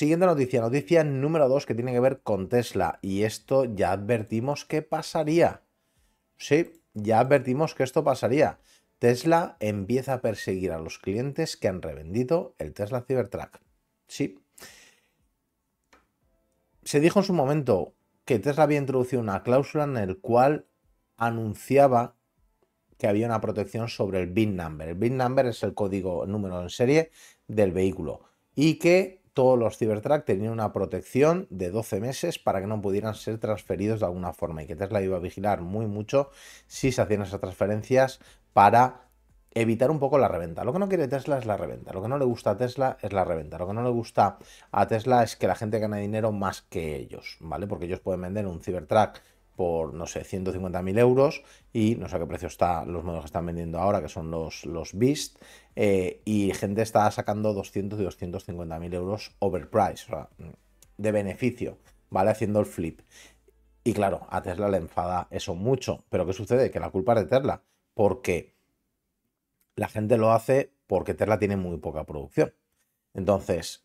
Siguiente noticia, noticia número 2 que tiene que ver con Tesla. Y esto ya advertimos que pasaría. Sí, ya advertimos que esto pasaría. Tesla empieza a perseguir a los clientes que han revendido el Tesla Cybertruck. Sí. Se dijo en su momento que Tesla había introducido una cláusula en el cual anunciaba que había una protección sobre el VIN number. El VIN number es el código, número en serie del vehículo. Y que todos los Cybertruck tenían una protección de 12 meses para que no pudieran ser transferidos de alguna forma y que Tesla iba a vigilar muy mucho si se hacían esas transferencias para evitar un poco la reventa. Lo que no quiere Tesla es la reventa. Lo que no le gusta a Tesla es la reventa. Lo que no le gusta a Tesla es que la gente gane dinero más que ellos, ¿vale? Porque ellos pueden vender un Cybertruck por, no sé, 150.000 euros y no sé a qué precio está los modelos que están vendiendo ahora, que son los, los Beast, eh, y gente está sacando 200 y 250.000 euros overprice, de beneficio, ¿vale? Haciendo el flip. Y claro, a Tesla le enfada eso mucho, pero ¿qué sucede? Que la culpa es de Tesla, porque la gente lo hace porque Tesla tiene muy poca producción. Entonces,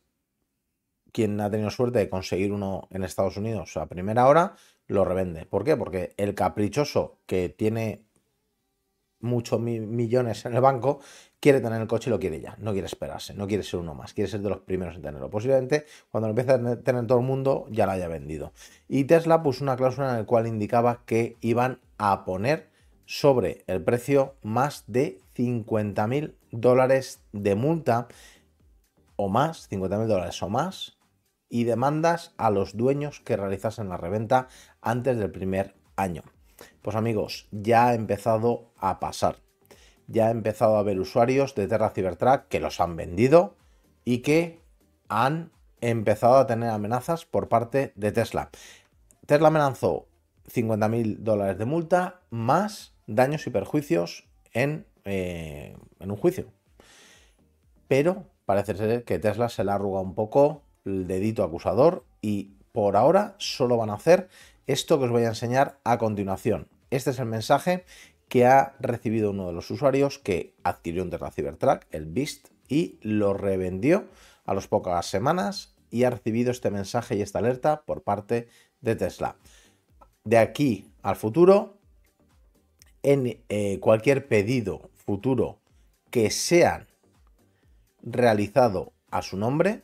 quien ha tenido suerte de conseguir uno en Estados Unidos a primera hora, lo revende. ¿Por qué? Porque el caprichoso que tiene muchos millones en el banco quiere tener el coche y lo quiere ya, no quiere esperarse, no quiere ser uno más, quiere ser de los primeros en tenerlo. Posiblemente cuando lo empiece a tener todo el mundo ya lo haya vendido. Y Tesla puso una cláusula en la cual indicaba que iban a poner sobre el precio más de 50 mil dólares de multa o más, 50 mil dólares o más, y demandas a los dueños que realizasen la reventa antes del primer año. Pues amigos, ya ha empezado a pasar. Ya ha empezado a haber usuarios de Terra Cybertruck que los han vendido y que han empezado a tener amenazas por parte de Tesla. Tesla amenazó 50.000 dólares de multa más daños y perjuicios en, eh, en un juicio. Pero parece ser que Tesla se la arruga un poco el dedito acusador y por ahora solo van a hacer esto que os voy a enseñar a continuación. Este es el mensaje que ha recibido uno de los usuarios que adquirió un Terra Cybertruck, el Beast, y lo revendió a las pocas semanas y ha recibido este mensaje y esta alerta por parte de Tesla. De aquí al futuro, en eh, cualquier pedido futuro que sean realizado a su nombre,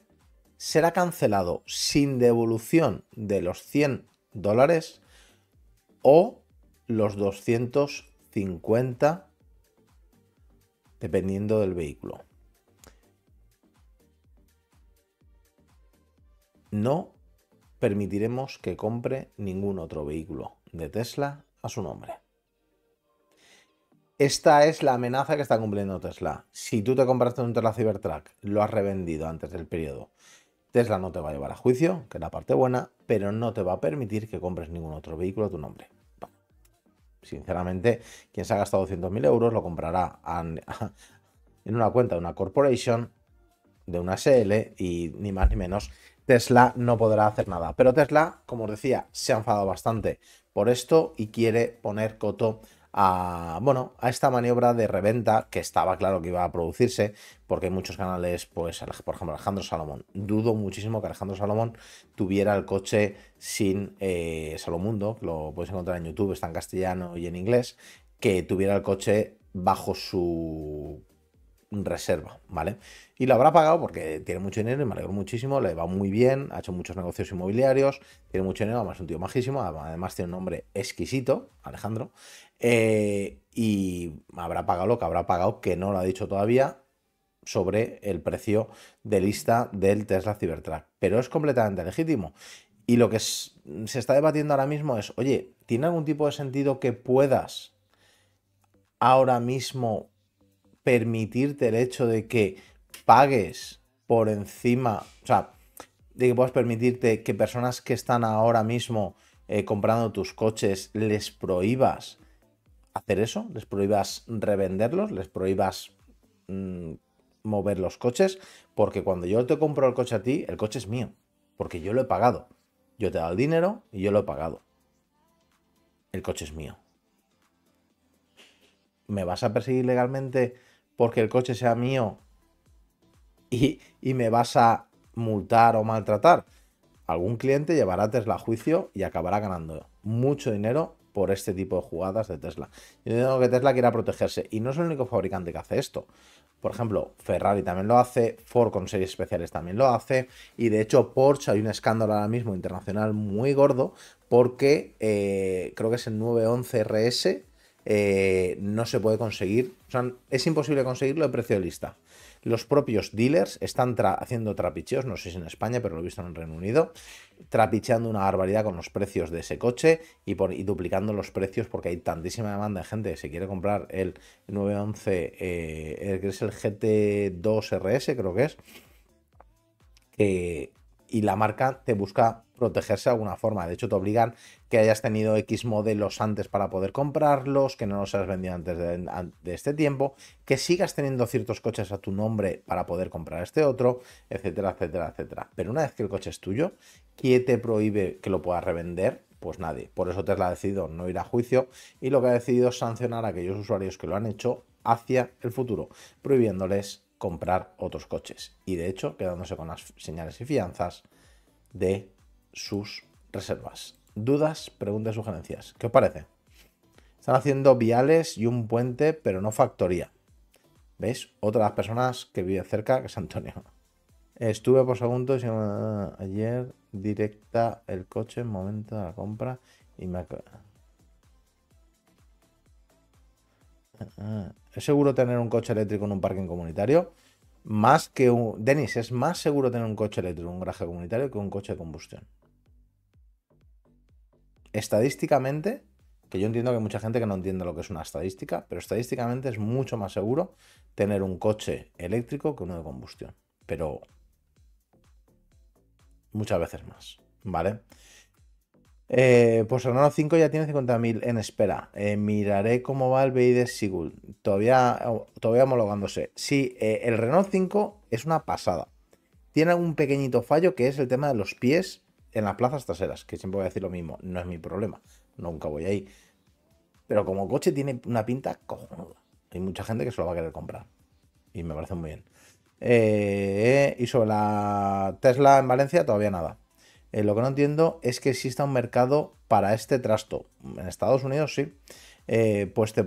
será cancelado sin devolución de los 100 dólares o los 250 dependiendo del vehículo. No permitiremos que compre ningún otro vehículo de Tesla a su nombre. Esta es la amenaza que está cumpliendo Tesla. Si tú te compraste un Tesla Cybertruck, lo has revendido antes del periodo Tesla no te va a llevar a juicio, que es la parte buena, pero no te va a permitir que compres ningún otro vehículo a tu nombre. sinceramente, quien se ha gastado 200.000 euros lo comprará en una cuenta de una corporation, de una SL y ni más ni menos. Tesla no podrá hacer nada. Pero Tesla, como os decía, se ha enfadado bastante por esto y quiere poner coto a, bueno, a esta maniobra de reventa que estaba claro que iba a producirse, porque hay muchos canales, pues, por ejemplo, Alejandro Salomón. Dudo muchísimo que Alejandro Salomón tuviera el coche sin eh, Salomundo, lo puedes encontrar en YouTube, está en castellano y en inglés, que tuviera el coche bajo su reserva, ¿vale? Y lo habrá pagado porque tiene mucho dinero y me alegro muchísimo, le va muy bien, ha hecho muchos negocios inmobiliarios, tiene mucho dinero, además es un tío majísimo, además tiene un nombre exquisito, Alejandro, eh, y habrá pagado lo que habrá pagado, que no lo ha dicho todavía, sobre el precio de lista del Tesla Cybertruck, pero es completamente legítimo. Y lo que se está debatiendo ahora mismo es, oye, ¿tiene algún tipo de sentido que puedas ahora mismo permitirte el hecho de que pagues por encima, o sea, de que puedas permitirte que personas que están ahora mismo eh, comprando tus coches les prohíbas hacer eso, les prohíbas revenderlos, les prohíbas mm, mover los coches, porque cuando yo te compro el coche a ti, el coche es mío, porque yo lo he pagado. Yo te he dado el dinero y yo lo he pagado. El coche es mío. ¿Me vas a perseguir legalmente? porque el coche sea mío y, y me vas a multar o maltratar. Algún cliente llevará Tesla a juicio y acabará ganando mucho dinero por este tipo de jugadas de Tesla. Yo digo que Tesla quiera protegerse y no es el único fabricante que hace esto. Por ejemplo, Ferrari también lo hace, Ford con series especiales también lo hace y de hecho Porsche hay un escándalo ahora mismo internacional muy gordo porque eh, creo que es el 911 RS eh, no se puede conseguir, o sea, es imposible conseguirlo de precio de lista. Los propios dealers están haciendo trapicheos, no sé si en España, pero lo he visto en el Reino Unido, trapicheando una barbaridad con los precios de ese coche y, duplicando los precios porque hay tantísima demanda de gente que se quiere comprar el 911, eh, que es el GT2 RS, creo que es, y la marca te busca protegerse de alguna forma. De hecho, te obligan que hayas tenido X modelos antes para poder comprarlos, que no los has vendido antes de, de, este tiempo, que sigas teniendo ciertos coches a tu nombre para poder comprar este otro, etcétera, etcétera, etcétera. Pero una vez que el coche es tuyo, ¿quién te prohíbe que lo puedas revender? Pues nadie. Por eso Tesla ha decidido no ir a juicio y lo que ha decidido es sancionar a aquellos usuarios que lo han hecho hacia el futuro, prohibiéndoles comprar otros coches y de hecho quedándose con las señales y fianzas de sus reservas. Dudas, preguntas, sugerencias. ¿Qué os parece? Están haciendo viales y un puente, pero no factoría. ¿Veis? Otra de las personas que vive cerca, que es Antonio. Estuve por segundos ah, ayer directa el coche en momento de la compra y me... Ah, ah. ¿Es seguro tener un coche eléctrico en un parking comunitario? Más que un... Denis, es más seguro tener un coche eléctrico en un garaje comunitario que un coche de combustión estadísticamente, que yo entiendo que hay mucha gente que no entiende lo que es una estadística, pero estadísticamente es mucho más seguro tener un coche eléctrico que uno de combustión. Pero muchas veces más, ¿vale? Eh, pues Renault 5 ya tiene 50.000 en espera. Eh, miraré cómo va el BI de Sigul. Todavía, oh, todavía homologándose. Sí, eh, el Renault 5 es una pasada. Tiene un pequeñito fallo que es el tema de los pies en las plazas traseras, que siempre voy a decir lo mismo, no es mi problema, nunca voy ahí. Pero como coche tiene una pinta cojonuda. Hay mucha gente que se lo va a querer comprar. Y me parece muy bien. Eh, y sobre la Tesla en Valencia, todavía nada. Eh, lo que no entiendo es que exista un mercado para este trasto. En Estados Unidos sí. Eh, pues te,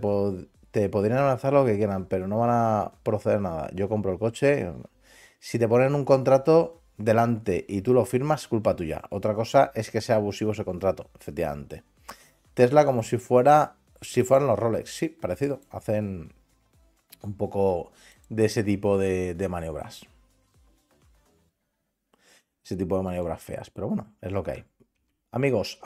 te podrían lanzar lo que quieran, pero no van a proceder nada. Yo compro el coche. Si te ponen un contrato, delante y tú lo firmas, culpa tuya. Otra cosa es que sea abusivo ese contrato, efectivamente. Tesla como si fuera si fueran los Rolex, sí, parecido. Hacen un poco de ese tipo de, de maniobras. Ese tipo de maniobras feas, pero bueno, es lo que hay. Amigos,